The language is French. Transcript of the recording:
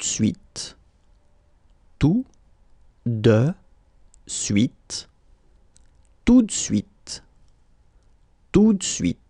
de suite, tout de suite, tout de suite, tout de suite.